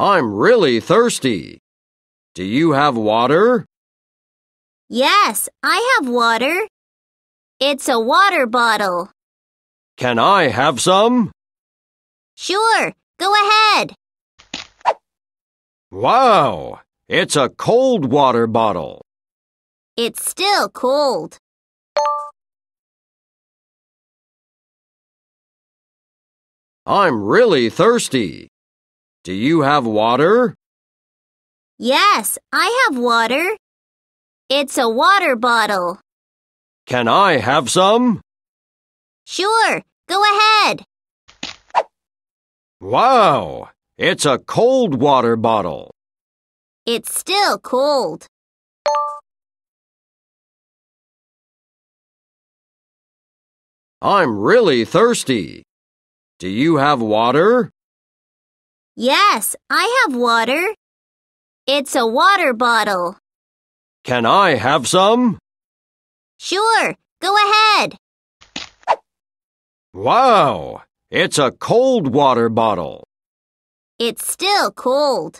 I'm really thirsty. Do you have water? Yes, I have water. It's a water bottle. Can I have some? Sure, go ahead. Wow, it's a cold water bottle. It's still cold. I'm really thirsty. Do you have water? Yes, I have water. It's a water bottle. Can I have some? Sure, go ahead. Wow, it's a cold water bottle. It's still cold. I'm really thirsty. Do you have water? Yes, I have water. It's a water bottle. Can I have some? Sure, go ahead. Wow, it's a cold water bottle. It's still cold.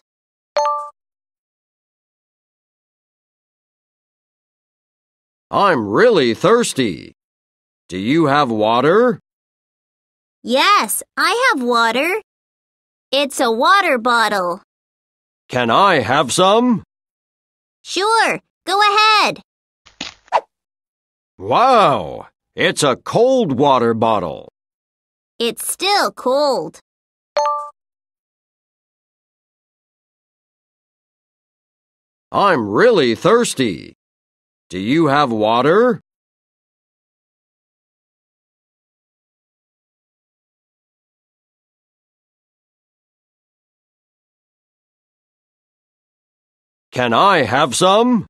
I'm really thirsty. Do you have water? Yes, I have water. It's a water bottle. Can I have some? Sure, go ahead. Wow, it's a cold water bottle. It's still cold. I'm really thirsty. Do you have water? Can I have some?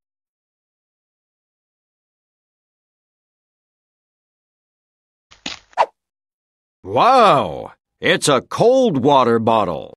Wow! It's a cold water bottle.